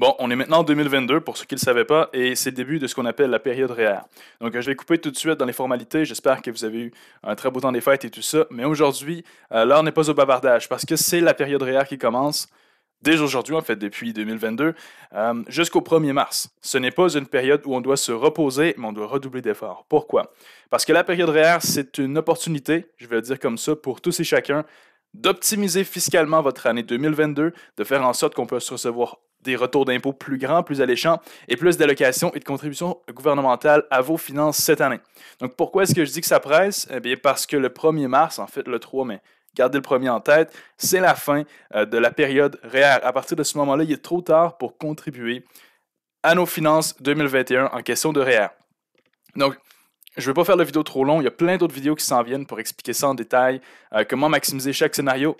Bon, on est maintenant en 2022 pour ceux qui ne le savaient pas, et c'est le début de ce qu'on appelle la période réelle. Donc, je vais couper tout de suite dans les formalités. J'espère que vous avez eu un très beau temps des fêtes et tout ça. Mais aujourd'hui, euh, l'heure n'est pas au bavardage parce que c'est la période réelle qui commence dès aujourd'hui, en fait, depuis 2022, euh, jusqu'au 1er mars. Ce n'est pas une période où on doit se reposer, mais on doit redoubler d'efforts. Pourquoi? Parce que la période réelle c'est une opportunité, je vais le dire comme ça, pour tous et chacun d'optimiser fiscalement votre année 2022, de faire en sorte qu'on puisse recevoir des retours d'impôts plus grands, plus alléchants et plus d'allocations et de contributions gouvernementales à vos finances cette année. Donc pourquoi est-ce que je dis que ça presse Eh bien parce que le 1er mars, en fait le 3 mais gardez le 1er en tête, c'est la fin euh, de la période REER. E à partir de ce moment-là, il est trop tard pour contribuer à nos finances 2021 en question de REER. E Donc, je ne vais pas faire la vidéo trop longue. il y a plein d'autres vidéos qui s'en viennent pour expliquer ça en détail, euh, comment maximiser chaque scénario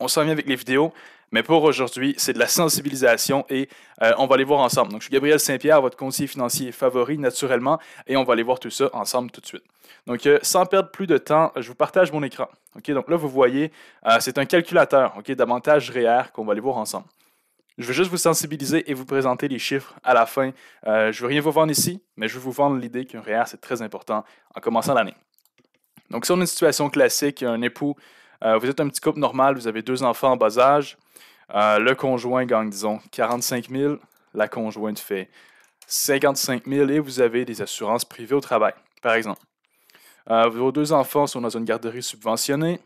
on s'en vient avec les vidéos, mais pour aujourd'hui, c'est de la sensibilisation et euh, on va les voir ensemble. Donc, je suis Gabriel Saint-Pierre, votre conseiller financier favori, naturellement, et on va aller voir tout ça ensemble tout de suite. Donc, euh, sans perdre plus de temps, je vous partage mon écran. Ok, donc là, vous voyez, euh, c'est un calculateur Ok, d'avantages REER qu'on va aller voir ensemble. Je veux juste vous sensibiliser et vous présenter les chiffres à la fin. je ne veux rien vous vendre ici, mais je veux vous vendre l'idée qu'un REER, c'est très important en commençant l'année. Donc, si on a une situation classique, un époux euh, vous êtes un petit couple normal, vous avez deux enfants en bas âge. Euh, le conjoint gagne, disons, 45 000. La conjointe fait 55 000 et vous avez des assurances privées au travail, par exemple. Euh, vos deux enfants sont dans une garderie subventionnée.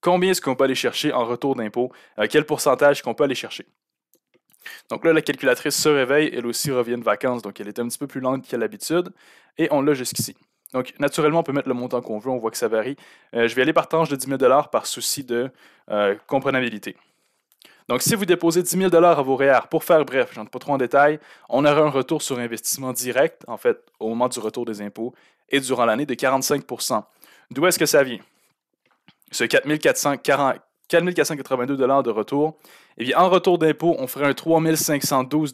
Combien est-ce qu'on peut aller chercher en retour d'impôt? quel pourcentage qu'on peut aller chercher? Donc là, la calculatrice se réveille, elle aussi revient de vacances, donc elle est un petit peu plus lente qu'à l'habitude, et on l'a jusqu'ici. Donc, naturellement, on peut mettre le montant qu'on veut, on voit que ça varie. Euh, je vais aller par tranche de 10 000 par souci de euh, comprenabilité. Donc, si vous déposez 10 000 à vos REER, e pour faire bref, je n'entre pas trop en détail, on aura un retour sur investissement direct, en fait, au moment du retour des impôts et durant l'année de 45 D'où est-ce que ça vient? Ce 4 482 de retour, eh bien, en retour d'impôt, on ferait un 3 512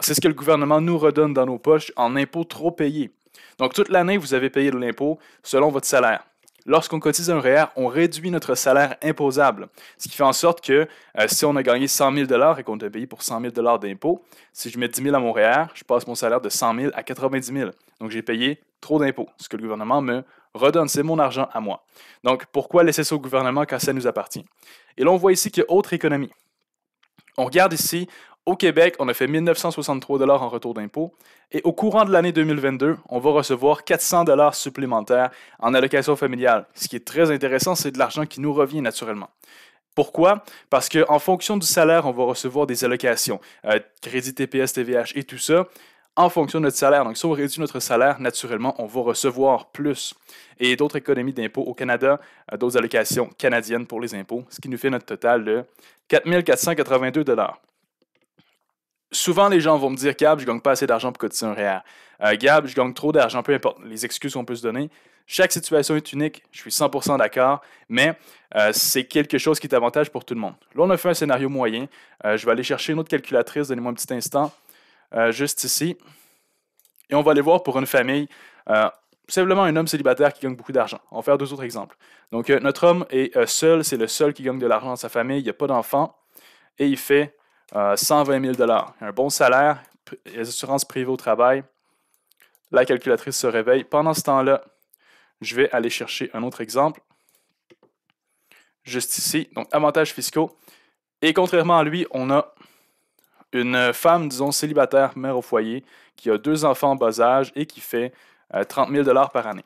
C'est ce que le gouvernement nous redonne dans nos poches en impôts trop payés. Donc, toute l'année, vous avez payé de l'impôt selon votre salaire. Lorsqu'on cotise un REER, e on réduit notre salaire imposable, ce qui fait en sorte que euh, si on a gagné 100 000 et qu'on a payé pour 100 000 d'impôt, si je mets 10 000 à mon REER, e je passe mon salaire de 100 000 à 90 000. Donc j'ai payé trop d'impôts, ce que le gouvernement me redonne, c'est mon argent à moi. Donc pourquoi laisser ça au gouvernement quand ça nous appartient? Et là, voit ici qu'il y a autre économie. On regarde ici, au Québec, on a fait 1963 dollars en retour d'impôt et au courant de l'année 2022, on va recevoir 400 dollars supplémentaires en allocation familiale. Ce qui est très intéressant, c'est de l'argent qui nous revient naturellement. Pourquoi? Parce qu'en fonction du salaire, on va recevoir des allocations, euh, crédit TPS, TVH et tout ça en fonction de notre salaire. Donc, si on réduit notre salaire, naturellement, on va recevoir plus. Et d'autres économies d'impôts au Canada, euh, d'autres allocations canadiennes pour les impôts, ce qui nous fait notre total de 4482 482 souvent les gens vont me dire Gab, je gagne pas assez d'argent pour cotiser un REER. Euh, Gab, je gagne trop d'argent, peu importe les excuses qu'on peut se donner. Chaque situation est unique, je suis 100% d'accord, mais euh, c'est quelque chose qui est avantage pour tout le monde. Là, on a fait un scénario moyen. Euh, je vais aller chercher une autre calculatrice, donnez-moi un petit instant, juste ici. Et on va aller voir pour une famille, simplement un homme célibataire qui gagne beaucoup d'argent. On va faire deux autres exemples. Donc, notre homme est seul, c'est le seul qui gagne de l'argent dans sa famille, il n'y a pas d'enfant, et il fait 120 euh, 000 un bon salaire, les assurances privées au travail. La calculatrice se réveille. Pendant ce temps-là, je vais aller chercher un autre exemple. Juste ici, donc avantages fiscaux. Et contrairement à lui, on a une femme, disons, célibataire, mère au foyer, qui a deux enfants en bas âge et qui fait 30 euh, 000 par année.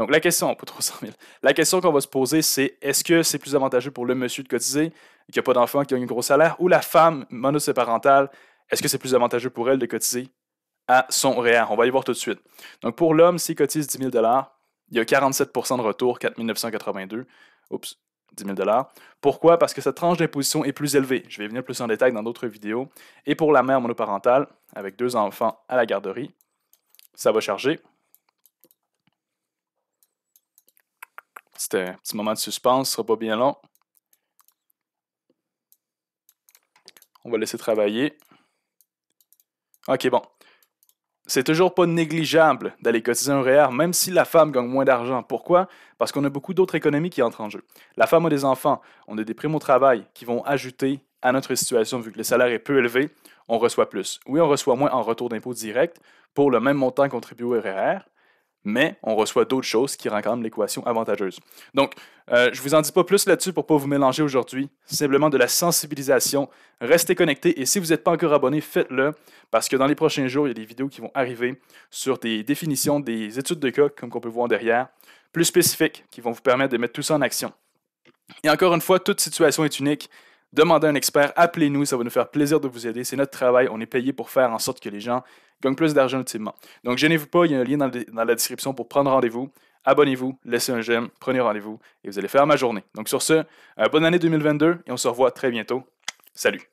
Donc, la question, pour 300 La question qu'on va se poser, c'est est-ce que c'est plus avantageux pour le monsieur de cotiser, qui n'a pas d'enfant, qui a un gros salaire, ou la femme monoparentale, est-ce que c'est plus avantageux pour elle de cotiser à son REER? On va y voir tout de suite. Donc, pour l'homme, s'il cotise 10 000 il y a 47 de retour, 4 982. Oups, 10 000 Pourquoi? Parce que cette tranche d'imposition est plus élevée. Je vais venir plus en détail dans d'autres vidéos. Et pour la mère monoparentale, avec deux enfants à la garderie, ça va charger petit moment de suspense, ce sera pas bien long. On va laisser travailler. OK, bon. C'est toujours pas négligeable d'aller cotiser un REER, même si la femme gagne moins d'argent. Pourquoi? Parce qu'on a beaucoup d'autres économies qui entrent en jeu. La femme a des enfants, on a des primes au travail qui vont ajouter à notre situation, vu que le salaire est peu élevé, on reçoit plus. Oui, on reçoit moins en retour d'impôt direct pour le même montant contribué au REER, mais on reçoit d'autres choses qui rendent quand même l'équation avantageuse. Donc, euh, je ne vous en dis pas plus là-dessus pour ne pas vous mélanger aujourd'hui. Simplement de la sensibilisation. Restez connectés et si vous n'êtes pas encore abonné, faites-le parce que dans les prochains jours, il y a des vidéos qui vont arriver sur des définitions, des études de cas, comme qu'on peut voir derrière, plus spécifiques qui vont vous permettre de mettre tout ça en action. Et encore une fois, toute situation est unique. Demandez à un expert, appelez-nous, ça va nous faire plaisir de vous aider. C'est notre travail, on est payé pour faire en sorte que les gens gagnent plus d'argent ultimement. Donc, gênez-vous pas, il y a un lien dans, la description pour prendre rendez-vous. Abonnez-vous, laissez un j'aime, prenez rendez-vous et vous allez faire ma journée. Donc, sur ce, euh, bonne année 2022 et on se revoit très bientôt. Salut!